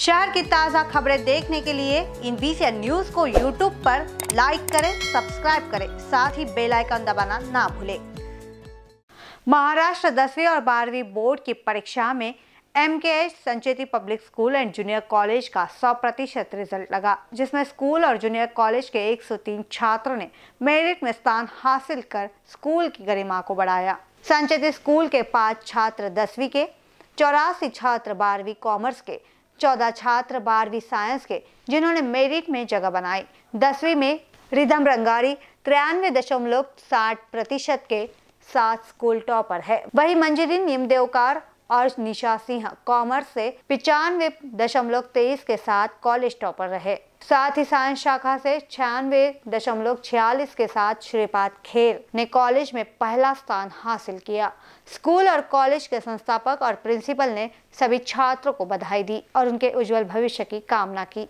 शहर की ताज़ा खबरें देखने के लिए इन बीसी न्यूज को यूट्यूब पर लाइक करें सब्सक्राइब करें साथ ही बेल आइकन दबाना ना भूलें महाराष्ट्र दसवीं और बारहवीं बोर्ड की परीक्षा में M K H Sancheti public school and junior college का 100 प्रतिशत रिजल्ट लगा जिसमें स्कूल और जूनियर कॉलेज के 103 छात्रों ने मेरिट में स्थान हासिल कर स्कूल की गरिमा को बढ़ाया संचेती स्कूल के पाँच छात्र दसवीं के चौरासी छात्र बारहवीं कॉमर्स के चौदह छात्र बारहवीं साइंस के जिन्होंने मेरिट में जगह बनाई दसवीं में रिदम रंगारी तिरानवे दशमलव साठ प्रतिशत के साथ स्कूल टॉपर है वही मंजरी निमदेवकार और निशा सिंह कॉमर्स से पिचानवे दशमलव तेईस के साथ कॉलेज टॉपर रहे साथ ही साइंस शाखा से छियानवे दशमलव छियालीस के साथ श्रीपाद खेर ने कॉलेज में पहला स्थान हासिल किया स्कूल और कॉलेज के संस्थापक और प्रिंसिपल ने सभी छात्रों को बधाई दी और उनके उज्जवल भविष्य की कामना की